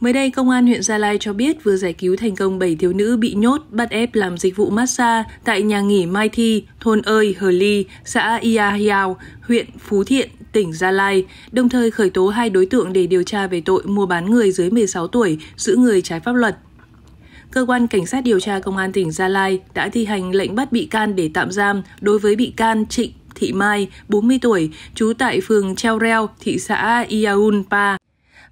Mới đây, Công an huyện Gia Lai cho biết vừa giải cứu thành công 7 thiếu nữ bị nhốt bắt ép làm dịch vụ massage tại nhà nghỉ Mai Thi, thôn ơi Hờ Ly, xã Ia Hiao, huyện Phú Thiện, tỉnh Gia Lai, đồng thời khởi tố hai đối tượng để điều tra về tội mua bán người dưới 16 tuổi, giữ người trái pháp luật. Cơ quan Cảnh sát điều tra Công an tỉnh Gia Lai đã thi hành lệnh bắt bị can để tạm giam đối với bị can Trịnh Thị Mai, 40 tuổi, trú tại phường Treo Reo, thị xã Iaunpa,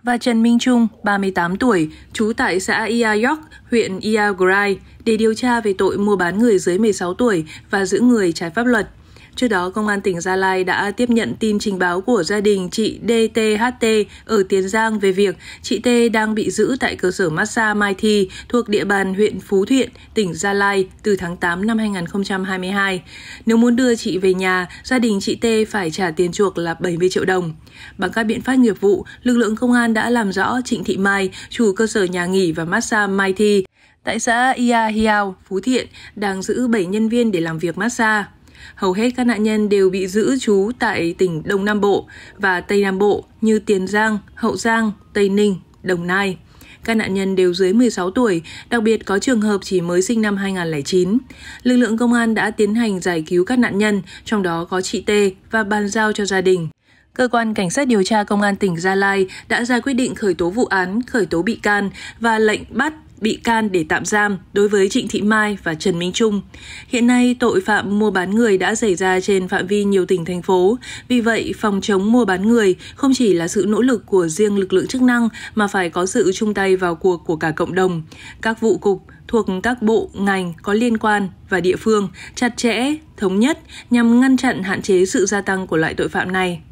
và Trần Minh Trung, 38 tuổi, trú tại xã Iayoc, huyện Iagrai để điều tra về tội mua bán người dưới 16 tuổi và giữ người trái pháp luật. Trước đó, Công an tỉnh Gia Lai đã tiếp nhận tin trình báo của gia đình chị DTHT ở Tiền Giang về việc chị T đang bị giữ tại cơ sở massage Mai Thi thuộc địa bàn huyện Phú Thuyện, tỉnh Gia Lai từ tháng 8 năm 2022. Nếu muốn đưa chị về nhà, gia đình chị T phải trả tiền chuộc là 70 triệu đồng. Bằng các biện pháp nghiệp vụ, lực lượng công an đã làm rõ Trịnh Thị Mai, chủ cơ sở nhà nghỉ và massage Mai Thi tại xã Ia Hiao, Phú Thiện, đang giữ 7 nhân viên để làm việc massage. Hầu hết các nạn nhân đều bị giữ trú tại tỉnh Đông Nam Bộ và Tây Nam Bộ như Tiền Giang, Hậu Giang, Tây Ninh, Đồng Nai. Các nạn nhân đều dưới 16 tuổi, đặc biệt có trường hợp chỉ mới sinh năm 2009. Lực lượng công an đã tiến hành giải cứu các nạn nhân, trong đó có chị T và bàn giao cho gia đình. Cơ quan Cảnh sát điều tra Công an tỉnh Gia Lai đã ra quyết định khởi tố vụ án, khởi tố bị can và lệnh bắt bị can để tạm giam đối với Trịnh Thị Mai và Trần Minh Trung. Hiện nay, tội phạm mua bán người đã xảy ra trên phạm vi nhiều tỉnh, thành phố. Vì vậy, phòng chống mua bán người không chỉ là sự nỗ lực của riêng lực lượng chức năng mà phải có sự chung tay vào cuộc của cả cộng đồng. Các vụ cục, thuộc các bộ, ngành có liên quan và địa phương chặt chẽ, thống nhất nhằm ngăn chặn hạn chế sự gia tăng của loại tội phạm này.